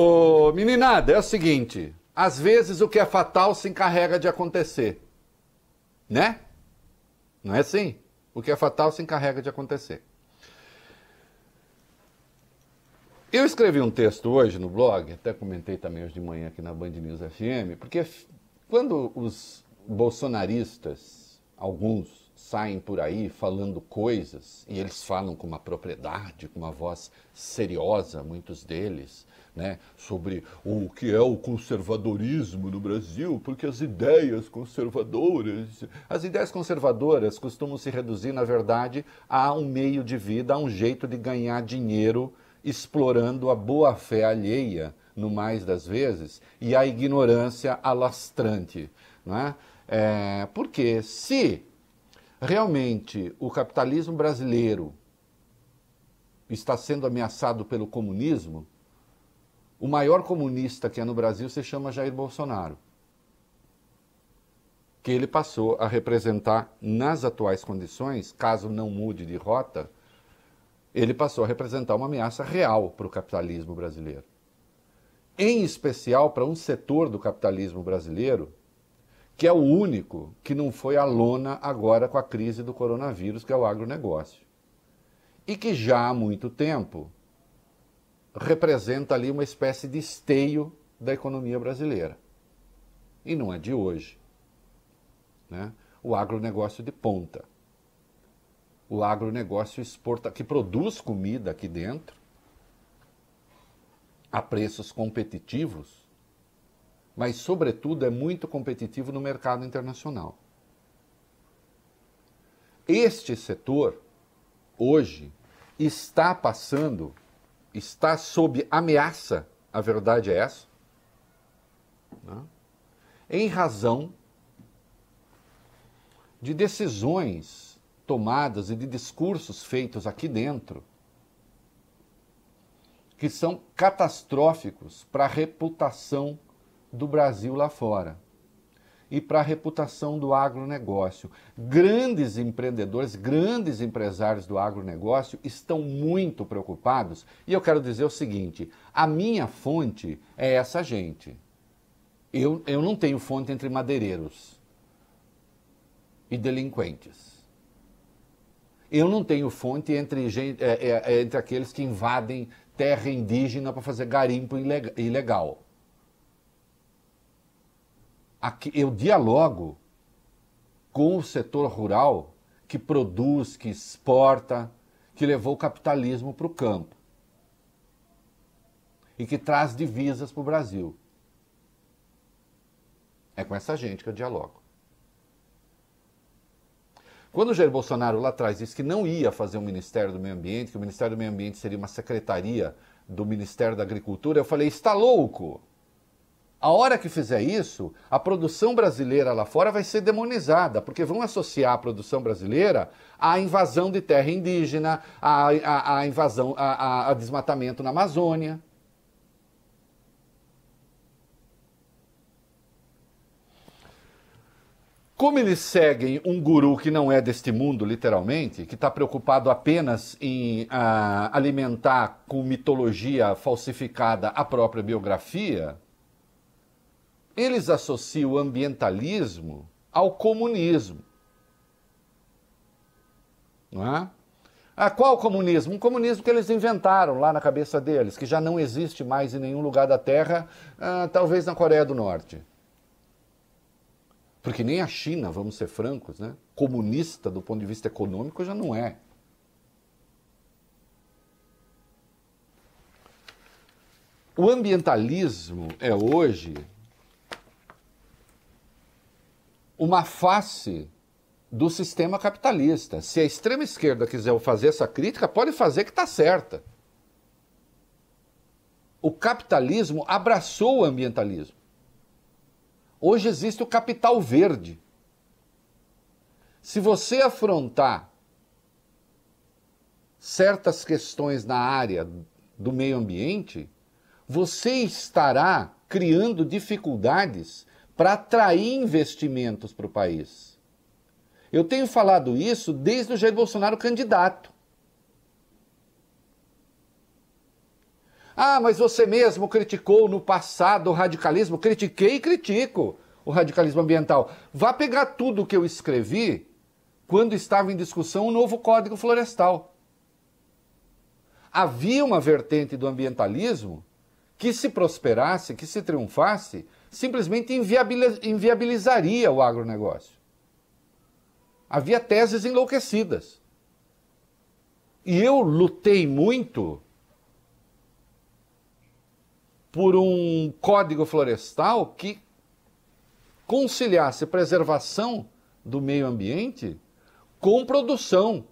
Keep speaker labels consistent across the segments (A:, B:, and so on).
A: Ô, meninada, é o seguinte: às vezes o que é fatal se encarrega de acontecer. Né? Não é assim? O que é fatal se encarrega de acontecer. Eu escrevi um texto hoje no blog, até comentei também hoje de manhã aqui na Band News FM, porque quando os bolsonaristas, alguns, saem por aí falando coisas, e eles falam com uma propriedade, com uma voz seriosa, muitos deles, né, sobre o que é o conservadorismo no Brasil, porque as ideias conservadoras, as ideias conservadoras costumam se reduzir, na verdade, a um meio de vida, a um jeito de ganhar dinheiro explorando a boa-fé alheia, no mais das vezes, e a ignorância alastrante. Né? É, porque se realmente o capitalismo brasileiro está sendo ameaçado pelo comunismo, o maior comunista que é no Brasil se chama Jair Bolsonaro, que ele passou a representar nas atuais condições, caso não mude de rota, ele passou a representar uma ameaça real para o capitalismo brasileiro. Em especial para um setor do capitalismo brasileiro que é o único que não foi à lona agora com a crise do coronavírus, que é o agronegócio. E que já há muito tempo representa ali uma espécie de esteio da economia brasileira. E não é de hoje. Né? O agronegócio de ponta. O agronegócio exporta, que produz comida aqui dentro a preços competitivos, mas, sobretudo, é muito competitivo no mercado internacional. Este setor, hoje, está passando está sob ameaça, a verdade é essa, né? em razão de decisões tomadas e de discursos feitos aqui dentro que são catastróficos para a reputação do Brasil lá fora e para a reputação do agronegócio. Grandes empreendedores, grandes empresários do agronegócio estão muito preocupados e eu quero dizer o seguinte: a minha fonte é essa gente. Eu, eu não tenho fonte entre madeireiros e delinquentes. Eu não tenho fonte entre, gente, é, é, é, entre aqueles que invadem terra indígena para fazer garimpo ilegal aqui, eu dialogo com o setor rural que produz, que exporta, que levou o capitalismo para o campo e que traz divisas para o Brasil. É com essa gente que eu dialogo. Quando o Jair Bolsonaro lá atrás disse que não ia fazer um Ministério do Meio Ambiente, que o Ministério do Meio Ambiente seria uma secretaria do Ministério da Agricultura, eu falei: está louco! A hora que fizer isso, a produção brasileira lá fora vai ser demonizada, porque vão associar a produção brasileira à invasão de terra indígena, à, à, à invasão, a, desmatamento na Amazônia. Como eles seguem um guru que não é deste mundo, literalmente, que está preocupado apenas em ah, alimentar com mitologia falsificada a própria biografia, eles associam o ambientalismo ao comunismo. Não é? A qual comunismo? Um comunismo que eles inventaram lá na cabeça deles, que já não existe mais em nenhum lugar da Terra, ah, talvez na Coreia do Norte. Porque nem a China, vamos ser francos, né? comunista do ponto de vista econômico já não é. O ambientalismo é hoje uma face do sistema capitalista. Se a extrema esquerda quiser fazer essa crítica, pode fazer que está certa. O capitalismo abraçou o ambientalismo. Hoje existe o capital verde. Se você afrontar certas questões na área do meio ambiente, você estará criando dificuldades para atrair investimentos para o país. Eu tenho falado isso desde o Jair Bolsonaro candidato. Ah, mas você mesmo criticou no passado o radicalismo. Critiquei e critico o radicalismo ambiental. Vá pegar tudo que eu escrevi quando estava em discussão o novo Código Florestal. Havia uma vertente do ambientalismo que, se prosperasse, que se triunfasse, simplesmente inviabilizaria o agronegócio. Havia teses enlouquecidas. E eu lutei muito por um código florestal que conciliasse preservação do meio ambiente com produção.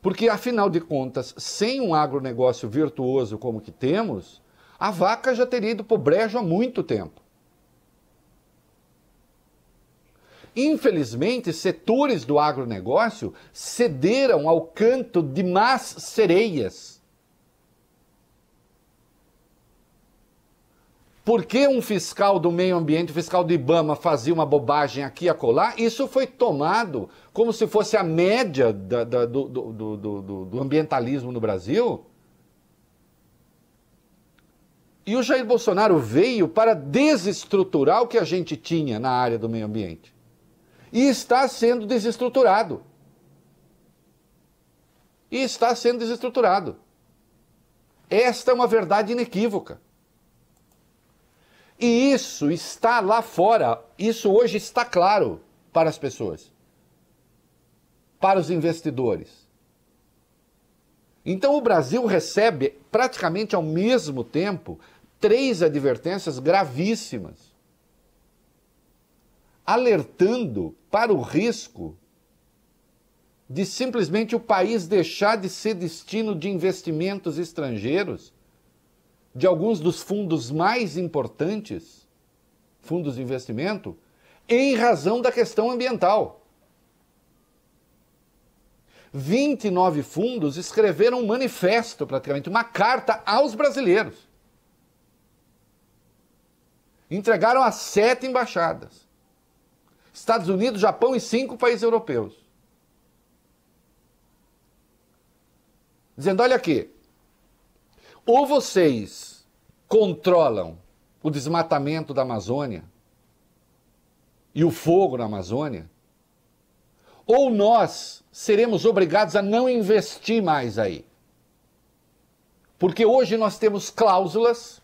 A: Porque, afinal de contas, sem um agronegócio virtuoso como que temos, a vaca já teria ido para o brejo há muito tempo. Infelizmente, setores do agronegócio cederam ao canto de más sereias. Por que um fiscal do meio ambiente, um fiscal do Ibama, fazia uma bobagem aqui e acolá? Isso foi tomado como se fosse a média da, da, do, do, do, do ambientalismo no Brasil e o Jair Bolsonaro veio para desestruturar o que a gente tinha na área do meio ambiente. E está sendo desestruturado. E está sendo desestruturado. Esta é uma verdade inequívoca. E isso está lá fora, isso hoje está claro para as pessoas, para os investidores. Então o Brasil recebe praticamente ao mesmo tempo três advertências gravíssimas, alertando para o risco de simplesmente o país deixar de ser destino de investimentos estrangeiros, de alguns dos fundos mais importantes, fundos de investimento, em razão da questão ambiental. 29 fundos escreveram um manifesto, praticamente, uma carta aos brasileiros Entregaram a sete embaixadas. Estados Unidos, Japão e cinco países europeus. Dizendo: olha aqui, ou vocês controlam o desmatamento da Amazônia e o fogo na Amazônia, ou nós seremos obrigados a não investir mais aí. Porque hoje nós temos cláusulas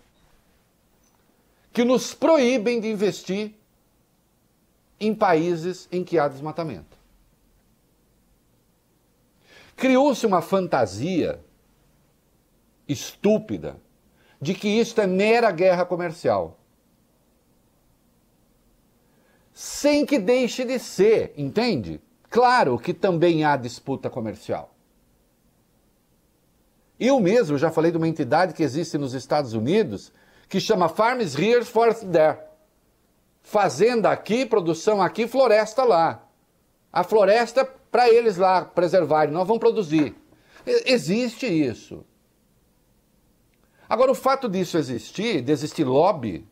A: que nos proíbem de investir em países em que há desmatamento. Criou-se uma fantasia estúpida de que isto é mera guerra comercial. Sem que deixe de ser, entende? Claro que também há disputa comercial. Eu mesmo já falei de uma entidade que existe nos Estados Unidos que chama Farms Here, Forest There. Fazenda aqui, produção aqui, floresta lá. A floresta é para eles lá preservarem, nós vamos produzir. Existe isso. Agora, o fato disso existir, de existir lobby,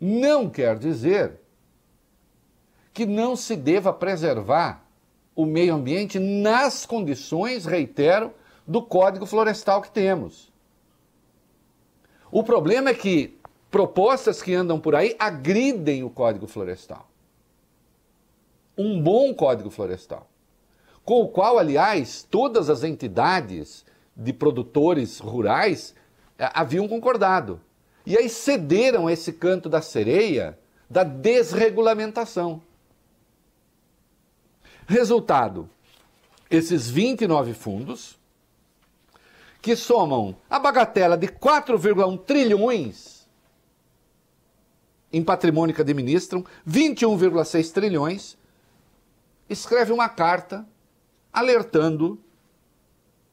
A: não quer dizer que não se deva preservar o meio ambiente nas condições, reitero, do Código Florestal que temos. O problema é que propostas que andam por aí agridem o Código Florestal. Um bom Código Florestal, com o qual, aliás, todas as entidades de produtores rurais eh, haviam concordado. E aí cederam esse canto da sereia da desregulamentação. Resultado: esses 29 fundos que somam a bagatela de 4,1 trilhões em patrimônio que administram, 21,6 trilhões, escreve uma carta alertando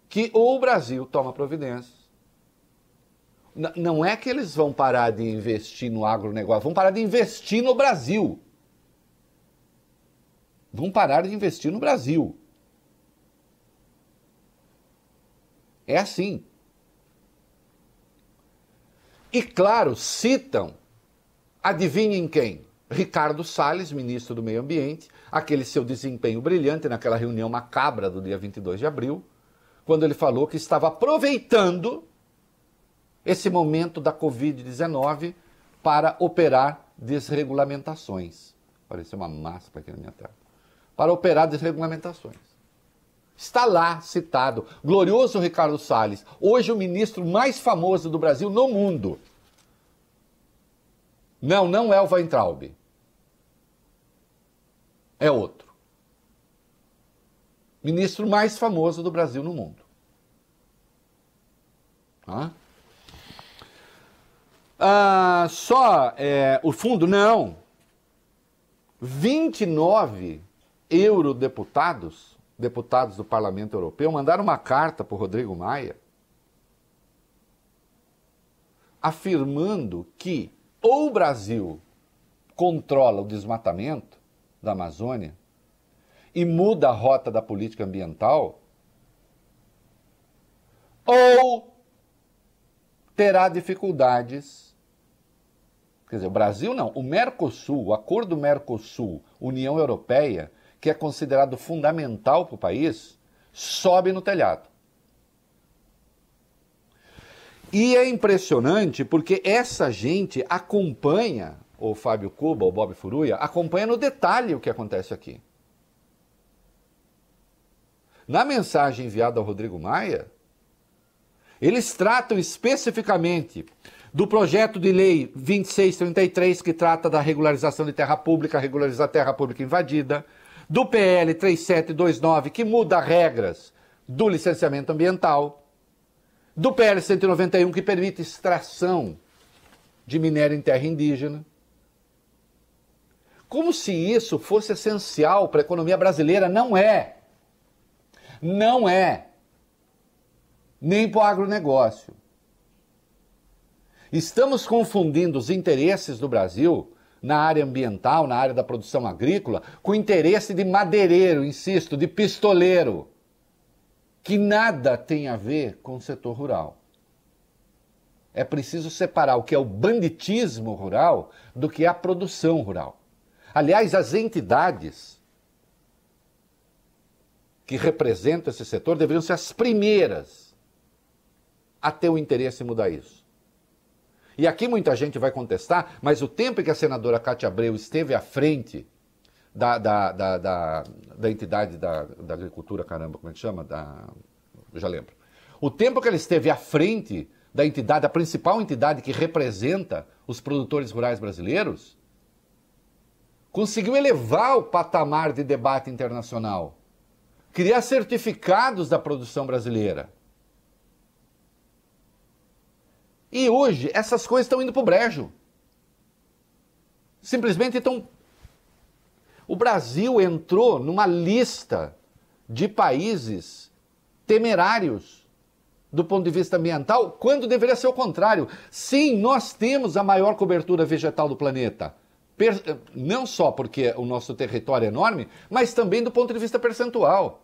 A: que ou o Brasil toma providência. Não é que eles vão parar de investir no agronegócio, vão parar de investir no Brasil. Vão parar de investir no Brasil. É assim. E claro, citam, adivinhem quem? Ricardo Salles, ministro do Meio Ambiente, aquele seu desempenho brilhante naquela reunião macabra do dia 22 de abril, quando ele falou que estava aproveitando esse momento da Covid-19 para operar desregulamentações. Pareceu é uma máscara aqui na minha tela. Para operar desregulamentações. Está lá citado. Glorioso Ricardo Salles, hoje o ministro mais famoso do Brasil no mundo. Não, não é o Weintraub. É outro. Ministro mais famoso do Brasil no mundo. Hã? Ah, só é, o fundo? Não. 29 eurodeputados deputados do Parlamento Europeu mandaram uma carta para o Rodrigo Maia afirmando que ou o Brasil controla o desmatamento da Amazônia e muda a rota da política ambiental, ou terá dificuldades. Quer dizer, o Brasil não, o Mercosul, o acordo Mercosul, União Europeia, que é considerado fundamental para o país, sobe no telhado. E é impressionante porque essa gente acompanha o Fábio Cuba, o Bob Furuia, acompanha no detalhe o que acontece aqui. Na mensagem enviada ao Rodrigo Maia, eles tratam especificamente do projeto de lei 2633, que trata da regularização de terra pública, regularizar terra pública invadida, do PL 3729, que muda regras do licenciamento ambiental, do PL 191, que permite extração de minério em terra indígena. Como se isso fosse essencial para a economia brasileira. Não é. Não é. Nem para o agronegócio. Estamos confundindo os interesses do Brasil na área ambiental, na área da produção agrícola, com interesse de madeireiro, insisto, de pistoleiro, que nada tem a ver com o setor rural. É preciso separar o que é o banditismo rural do que é a produção rural. Aliás, as entidades que representam esse setor deveriam ser as primeiras a ter o interesse em mudar isso. E aqui muita gente vai contestar, mas o tempo em que a senadora Cátia Abreu esteve à frente da, da, da, da, da entidade da, da agricultura, caramba, como é que chama? Da, já lembro. O tempo que ela esteve à frente da entidade, a principal entidade que representa os produtores rurais brasileiros, conseguiu elevar o patamar de debate internacional, criar certificados da produção brasileira. E hoje essas coisas estão indo para o brejo. Simplesmente estão. O Brasil entrou numa lista de países temerários do ponto de vista ambiental, quando deveria ser o contrário. Sim, nós temos a maior cobertura vegetal do planeta. Per... Não só porque o nosso território é enorme, mas também do ponto de vista percentual.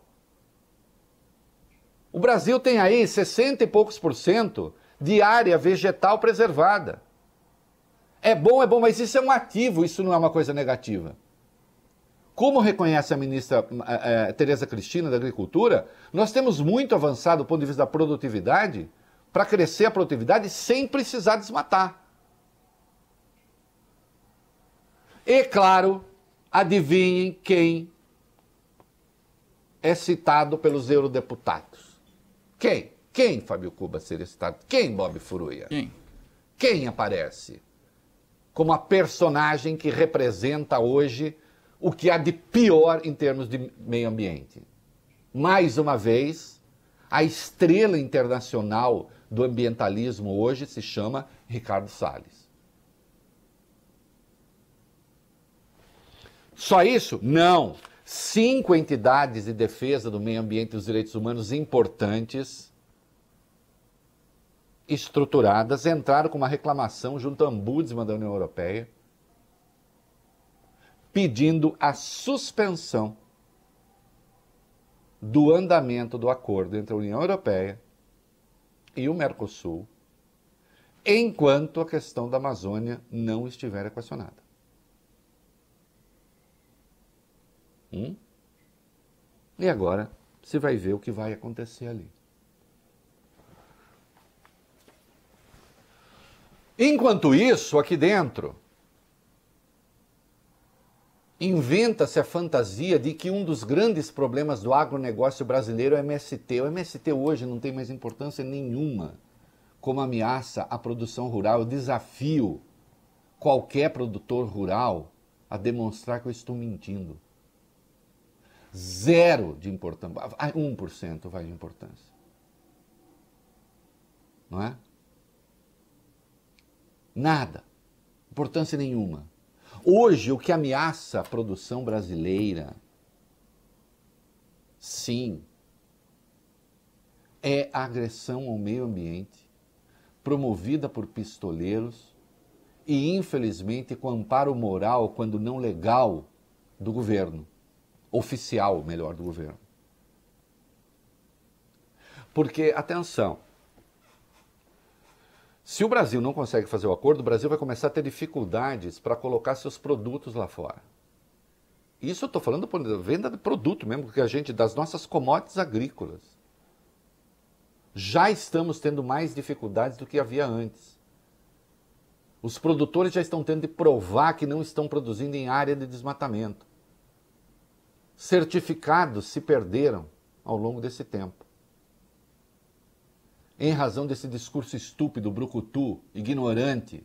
A: O Brasil tem aí 60 e poucos por cento de área vegetal preservada. É bom, é bom, mas isso é um ativo, isso não é uma coisa negativa. Como reconhece a ministra é, Tereza Cristina da Agricultura, nós temos muito avançado do ponto de vista da produtividade para crescer a produtividade sem precisar desmatar. E claro, adivinhem quem é citado pelos eurodeputados. Quem? Quem Fábio Cuba seria citado? Quem Bob Furuia? Quem? Quem aparece como a personagem que representa hoje o que há de pior em termos de meio ambiente? Mais uma vez, a estrela internacional do ambientalismo hoje se chama Ricardo Salles. Só isso? Não. Cinco entidades de defesa do meio ambiente e dos direitos humanos importantes estruturadas, entraram com uma reclamação junto ao Ombudsman da União Europeia, pedindo a suspensão do andamento do acordo entre a União Europeia e o Mercosul, enquanto a questão da Amazônia não estiver equacionada. Hum? E agora se vai ver o que vai acontecer ali. Enquanto isso, aqui dentro, inventa-se a fantasia de que um dos grandes problemas do agronegócio brasileiro é o MST. O MST hoje não tem mais importância nenhuma como ameaça à produção rural. Eu desafio qualquer produtor rural a demonstrar que eu estou mentindo. Zero de importância. 1% ah, vai de importância. Não é? Nada. Importância nenhuma. Hoje, o que ameaça a produção brasileira, sim, é a agressão ao meio ambiente, promovida por pistoleiros e, infelizmente, com amparo moral, quando não legal, do governo. Oficial, melhor, do governo. Porque, atenção, se o Brasil não consegue fazer o acordo, o Brasil vai começar a ter dificuldades para colocar seus produtos lá fora. Isso eu estou falando por venda de produto mesmo, que a gente, das nossas commodities agrícolas. Já estamos tendo mais dificuldades do que havia antes. Os produtores já estão tendo de provar que não estão produzindo em área de desmatamento. Certificados se perderam ao longo desse tempo em razão desse discurso estúpido, brucutu, ignorante.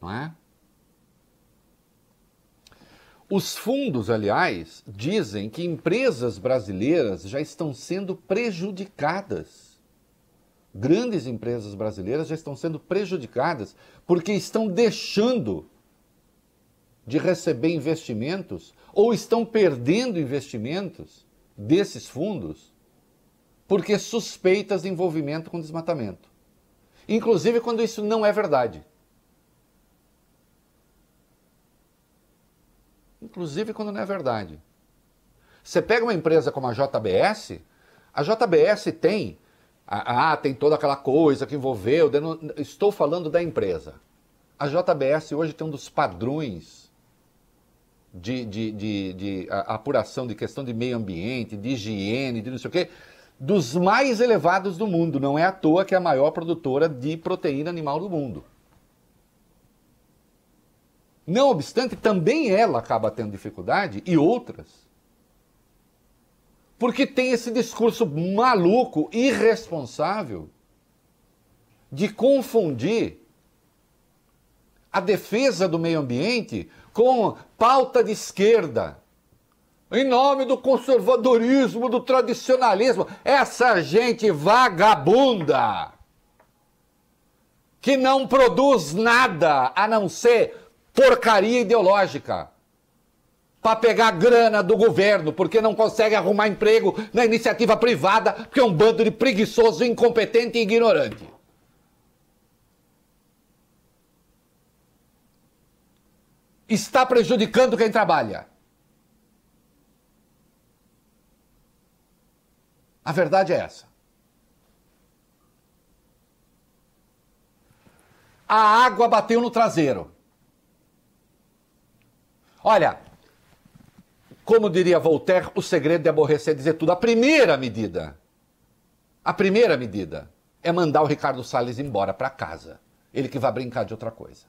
A: Não é? Os fundos, aliás, dizem que empresas brasileiras já estão sendo prejudicadas. Grandes empresas brasileiras já estão sendo prejudicadas porque estão deixando de receber investimentos ou estão perdendo investimentos desses fundos porque suspeitas de envolvimento com desmatamento. Inclusive quando isso não é verdade. Inclusive quando não é verdade. Você pega uma empresa como a JBS, a JBS tem. Ah, tem toda aquela coisa que envolveu. Estou falando da empresa. A JBS hoje tem um dos padrões de, de, de, de, apuração de questão de meio ambiente, de higiene, de não sei o quê, dos mais elevados do mundo. Não é à toa que é a maior produtora de proteína animal do mundo. Não obstante, também ela acaba tendo dificuldade e outras. Porque tem esse discurso maluco, irresponsável, de confundir a defesa do meio ambiente com pauta de esquerda, em nome do conservadorismo, do tradicionalismo, essa gente vagabunda que não produz nada a não ser porcaria ideológica para pegar grana do governo, porque não consegue arrumar emprego na iniciativa privada, porque é um bando de preguiçoso, incompetente e ignorante. Está prejudicando quem trabalha. A verdade é essa. A água bateu no traseiro. Olha, como diria Voltaire, o segredo de aborrecer é dizer tudo. A primeira medida, a primeira medida é mandar o Ricardo Salles embora para casa. Ele que vai brincar de outra coisa.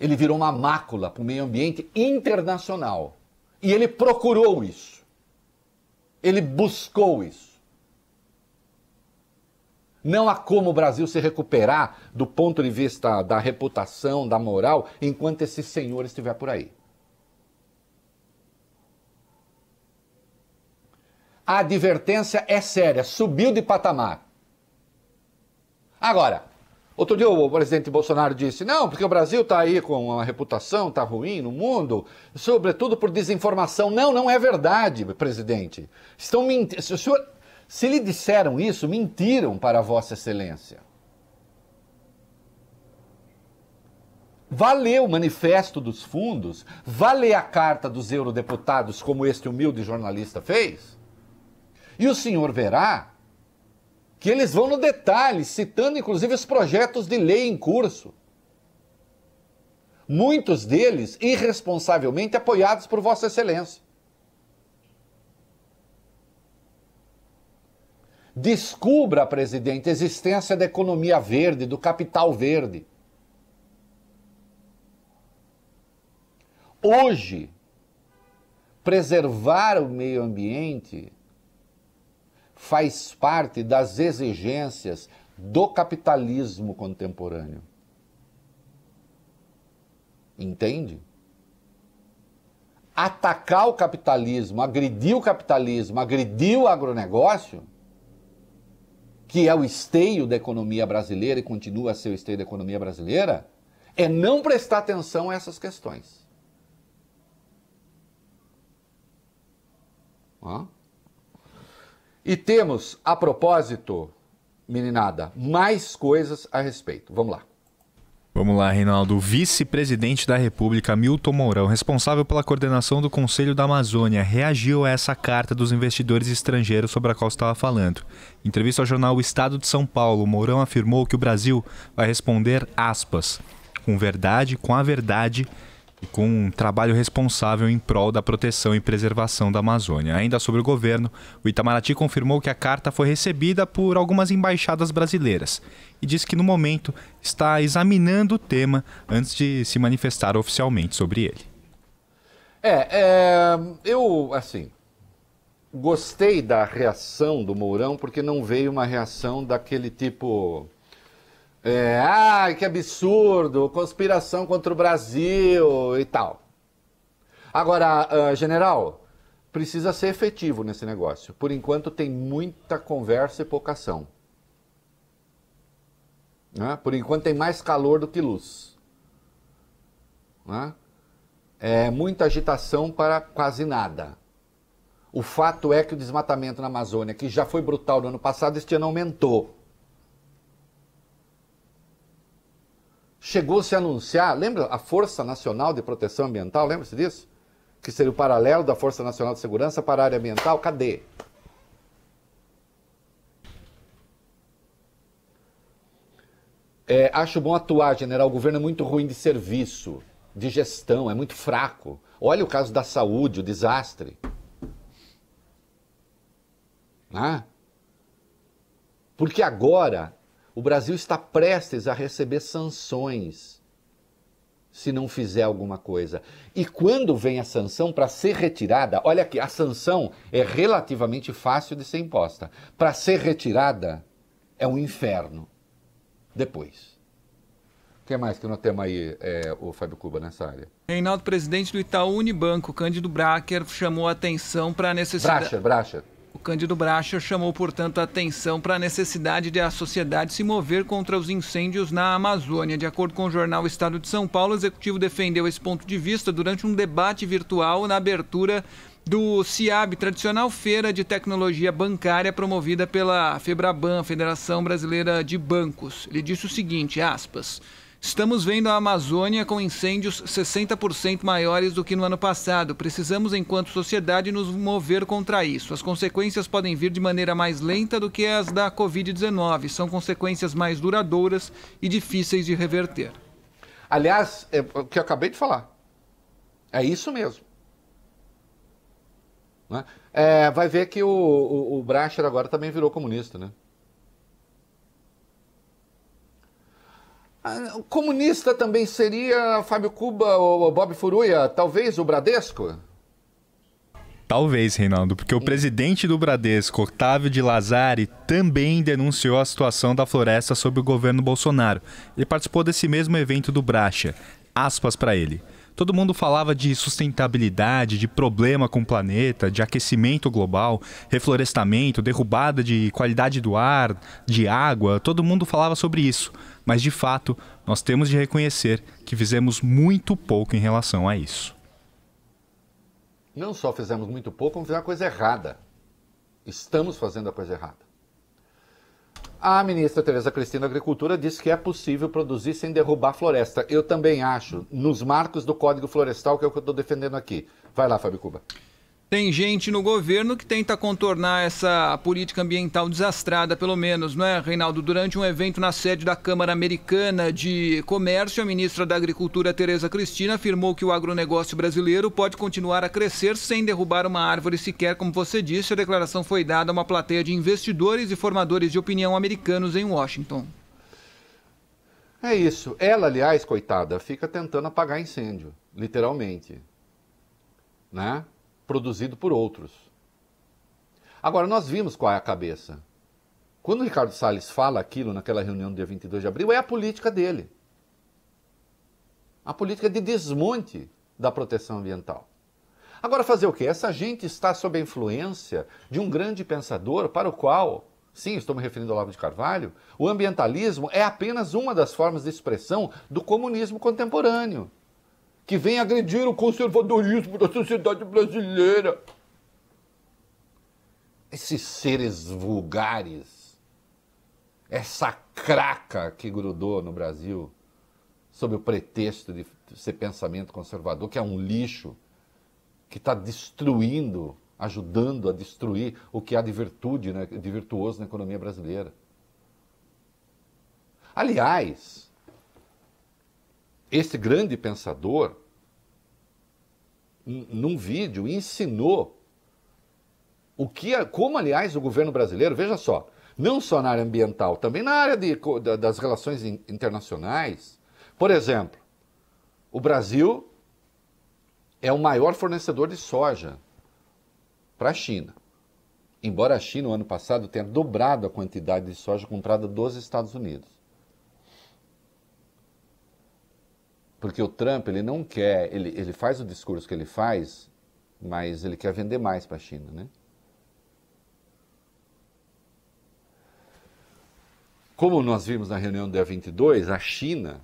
A: Ele virou uma mácula para o meio ambiente internacional. E ele procurou isso. Ele buscou isso. Não há como o Brasil se recuperar do ponto de vista da reputação, da moral, enquanto esse senhor estiver por aí. A advertência é séria, subiu de patamar. Agora, Outro dia o presidente Bolsonaro disse: não, porque o Brasil está aí com uma reputação, está ruim no mundo, sobretudo por desinformação. Não, não é verdade, presidente. Estão mentindo. Se, senhor... se lhe disseram isso, mentiram para Vossa Excelência. valeu ler o Manifesto dos Fundos, vá ler a carta dos eurodeputados, como este humilde jornalista fez, e o senhor verá que eles vão no detalhe, citando inclusive os projetos de lei em curso. Muitos deles irresponsavelmente apoiados por Vossa Excelência. Descubra, presidente, a existência da economia verde, do capital verde. Hoje, preservar o meio ambiente faz parte das exigências do capitalismo contemporâneo. Entende? Atacar o capitalismo, agredir o capitalismo, agredir o agronegócio, que é o esteio da economia brasileira e continua a ser o esteio da economia brasileira, é não prestar atenção a essas questões. Hã? E temos, a propósito, meninada, mais coisas a respeito. Vamos lá.
B: Vamos lá, Reinaldo. Vice-presidente da República, Milton Mourão, responsável pela coordenação do Conselho da Amazônia, reagiu a essa carta dos investidores estrangeiros sobre a qual estava falando. Em entrevista ao jornal O Estado de São Paulo, Mourão afirmou que o Brasil vai responder, aspas, com verdade, com a verdade com um trabalho responsável em prol da proteção e preservação da Amazônia. Ainda sobre o governo, o Itamaraty confirmou que a carta foi recebida por algumas embaixadas brasileiras e disse que no momento está examinando o tema antes de se manifestar oficialmente sobre ele.
A: É, é eu, assim, gostei da reação do Mourão porque não veio uma reação daquele tipo é, ai, que absurdo, conspiração contra o Brasil e tal. Agora, uh, general, precisa ser efetivo nesse negócio. Por enquanto tem muita conversa e pouca ação. Né? Por enquanto tem mais calor do que luz. Né? É muita agitação para quase nada. O fato é que o desmatamento na Amazônia, que já foi brutal no ano passado, este ano aumentou. chegou-se a anunciar, lembra a Força Nacional de Proteção Ambiental, lembra-se disso? Que seria o paralelo da Força Nacional de Segurança para a área ambiental, cadê? É, acho bom atuar, general. O governo é muito ruim de serviço, de gestão, é muito fraco. Olha o caso da saúde, o desastre. né? Porque agora o Brasil está prestes a receber sanções se não fizer alguma coisa. E quando vem a sanção para ser retirada, olha aqui, a sanção é relativamente fácil de ser imposta. Para ser retirada, é um inferno. Depois. O que mais que nós temos aí, é, o Fábio Cuba, nessa área?
C: Reinaldo, presidente do Itaú Unibanco, Cândido Bracher, chamou a atenção para a necessidade... Bracher, Bracher. O Cândido Bracho chamou, portanto, a atenção para a necessidade de a sociedade se mover contra os incêndios na Amazônia. De acordo com o jornal Estado de São Paulo, o executivo defendeu esse ponto de vista durante um debate virtual na abertura do CIAB, tradicional feira de tecnologia bancária promovida pela FEBRABAN, Federação Brasileira de Bancos. Ele disse o seguinte, aspas... Estamos vendo a Amazônia com incêndios 60% maiores do que no ano passado. Precisamos, enquanto sociedade, nos mover contra isso. As consequências podem vir de maneira mais lenta do que as da Covid-19. São consequências mais duradouras e difíceis de reverter.
A: Aliás, é o que eu acabei de falar. É isso mesmo. Né? É, vai ver que o, o, o Bracher agora também virou comunista, né? Ah, comunista também seria Fábio Cuba ou Bob Furuia, talvez o Bradesco?
B: Talvez, Reinaldo, porque o hum. presidente do Bradesco, Otávio de Lazari, também denunciou a situação da floresta sob o governo Bolsonaro. Ele participou desse mesmo evento do Bracha. Aspas para ele. Todo mundo falava de sustentabilidade, de problema com o planeta, de aquecimento global, reflorestamento, derrubada de qualidade do ar, de água, todo mundo falava sobre isso mas de fato nós temos de reconhecer que fizemos muito pouco em relação a isso.
A: Não só fizemos muito pouco, como fizemos a coisa errada. Estamos fazendo a coisa errada. A ministra Tereza Cristina Agricultura disse que é possível produzir sem derrubar floresta. Eu também acho, nos marcos do Código Florestal, que é o que eu estou defendendo aqui. Vai lá, Fábio Cuba.
C: Tem gente no governo que tenta contornar essa política ambiental desastrada, pelo menos, não é, Reinaldo? Durante um evento na sede da Câmara Americana de Comércio, a ministra da Agricultura, Tereza Cristina, afirmou que o agronegócio brasileiro pode continuar a crescer sem derrubar uma árvore sequer, como você disse. A declaração foi dada a uma plateia de investidores e formadores de opinião americanos em Washington.
A: É isso. Ela, aliás, coitada, fica tentando apagar incêndio, literalmente. Né? produzido por outros. Agora, nós vimos qual é a cabeça. Quando o Ricardo Salles fala aquilo naquela reunião do dia 22 de abril, é a política dele. A política de desmonte da proteção ambiental. Agora, fazer o quê? Essa gente está sob a influência de um grande pensador para o qual, sim, estou me referindo ao Olavo de Carvalho, o ambientalismo é apenas uma das formas de expressão do comunismo contemporâneo que vem agredir o conservadorismo da sociedade brasileira. Esses seres vulgares, essa craca que grudou no Brasil, sob o pretexto de ser pensamento conservador, que é um lixo, que está destruindo, ajudando a destruir o que há de virtude, né, de virtuoso na economia brasileira. Aliás, esse grande pensador, num vídeo, ensinou o que, como, aliás, o governo brasileiro, veja só, não só na área ambiental, também na área de, das relações internacionais. Por exemplo, o Brasil é o maior fornecedor de soja para a China. Embora a China, no ano passado, tenha dobrado a quantidade de soja comprada dos Estados Unidos. Porque o Trump, ele não quer, ele, ele faz o discurso que ele faz, mas ele quer vender mais para a China, né? Como nós vimos na reunião do dia 22 a China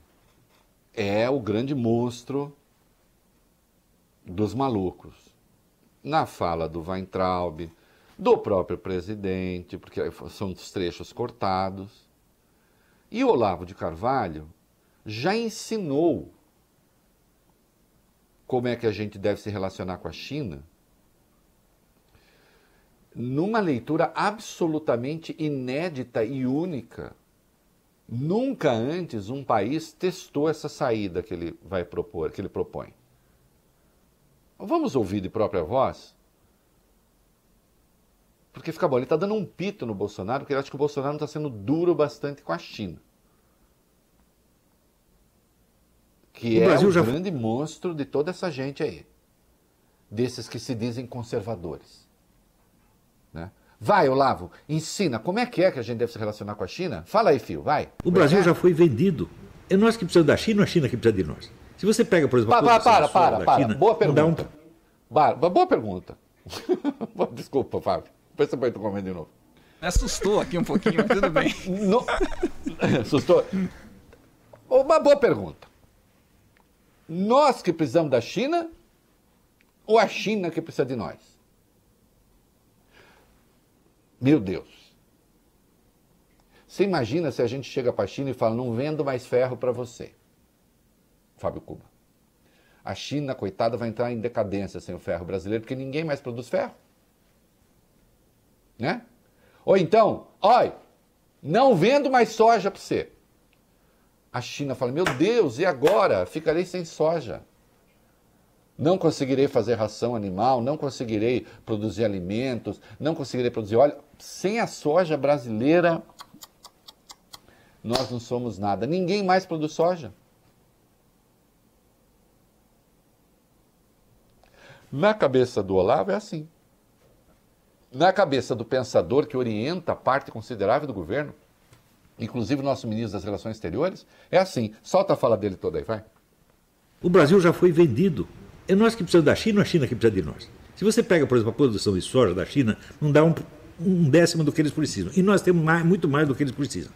A: é o grande monstro dos malucos. Na fala do Weintraub, do próprio presidente, porque são os trechos cortados. E Olavo de Carvalho já ensinou como é que a gente deve se relacionar com a China, numa leitura absolutamente inédita e única. Nunca antes um país testou essa saída que ele vai propor, que ele propõe. Vamos ouvir de própria voz? Porque fica bom, ele está dando um pito no Bolsonaro, porque ele acha que o Bolsonaro não está sendo duro bastante com a China. que o é Brasil o já... grande monstro de toda essa gente aí, desses que se dizem conservadores. Né? Vai, Olavo, ensina como é que é que a gente deve
D: se relacionar com a China. Fala aí, fio, vai. O Brasil é, é. já foi vendido. É nós que precisamos da China ou a China que precisa de nós? Se você pega, por exemplo,
A: para, para, para, para, China, boa pergunta.
D: Um... Boa pergunta.
A: Desculpa, Fábio. Depois você pode comendo de novo.
C: Assustou aqui um pouquinho, mas tudo bem. No...
A: Assustou? Uma boa pergunta nós que precisamos da China ou a China que precisa de nós? Meu Deus. Você imagina se a gente chega para a China e fala: não vendo mais ferro para você, Fábio Cuba. A China, coitada, vai entrar em decadência sem o ferro brasileiro, porque ninguém mais produz ferro. Né? Ou então, olha, não vendo mais soja para você. A China fala: meu Deus, e agora? Ficarei sem soja. Não conseguirei fazer ração animal, não conseguirei produzir alimentos, não conseguirei produzir óleo. Sem a soja brasileira, nós não somos nada. Ninguém mais produz soja. Na cabeça do Olavo é assim. Na cabeça do pensador que orienta a parte considerável do governo, inclusive o nosso ministro das Relações Exteriores, é assim. Solta a fala dele toda aí, vai.
D: O Brasil já foi vendido. É nós que precisamos da China ou a China que precisa de nós? Se você pega, por exemplo, a produção de soja da China, não dá um, um décimo do que eles precisam. E nós temos mais, muito mais do que eles precisam.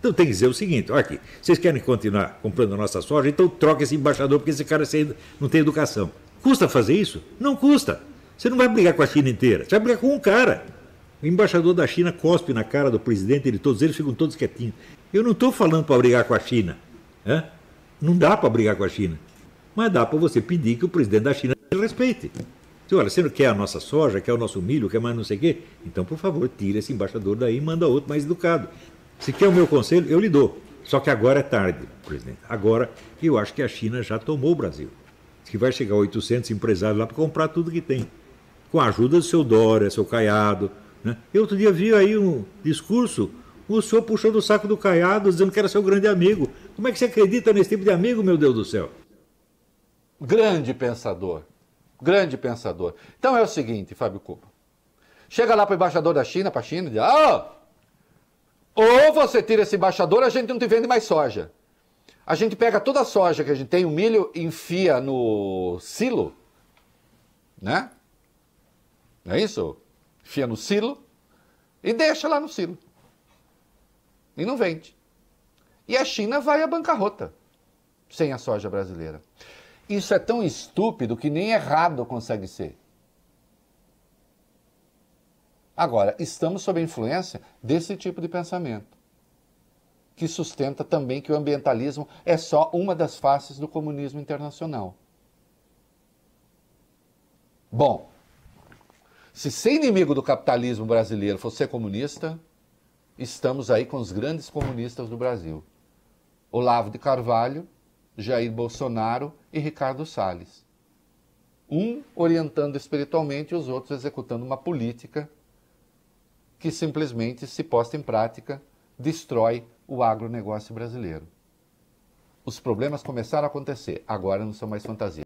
D: Então tem que dizer o seguinte: olha aqui, vocês querem continuar comprando a nossa soja, então troca esse embaixador, porque esse cara não tem educação. Custa fazer isso? Não custa. Você não vai brigar com a China inteira, você vai brigar com um cara. O embaixador da China cospe na cara do presidente e de todos eles ficam todos quietinhos. Eu não estou falando para brigar com a China. Não dá para brigar com a China. Mas dá para você pedir que o presidente da China respeite. Você, olha, você não quer a nossa soja, quer o nosso milho, quer mais não sei o quê? Então, por favor, tira esse embaixador daí e manda outro mais educado. Se quer o meu conselho, eu lhe dou. Só que agora é tarde, presidente. Agora eu acho que a China já tomou o Brasil. que vai chegar 800 empresários lá para comprar tudo que tem. Com a ajuda do seu Dória, seu Caiado, né? E outro dia vi aí um discurso, o senhor puxou do saco do caiado dizendo que era seu grande amigo. Como é que você acredita nesse tipo de amigo, meu Deus do céu? Grande pensador. Grande pensador. Então é o
A: seguinte, Fábio Cuba. Chega lá para o embaixador da China, para a China, e diz: ah, ou você tira esse embaixador, a gente não te vende mais soja. A gente pega toda a soja que a gente tem, o milho, enfia no silo, né? Não é isso? Fia no silo e deixa lá no silo. E não vende. E a China vai à bancarrota sem a soja brasileira. Isso é tão estúpido que nem errado consegue ser. Agora, estamos sob a influência desse tipo de pensamento, que sustenta também que o ambientalismo é só uma das faces do comunismo internacional. Bom, se ser inimigo do capitalismo brasileiro for ser comunista, estamos aí com os grandes comunistas do Brasil. Olavo de Carvalho, Jair Bolsonaro e Ricardo Salles. Um orientando espiritualmente e os outros executando uma política que simplesmente, se posta em prática, destrói o agronegócio brasileiro. Os problemas começaram a acontecer, agora não são mais fantasias.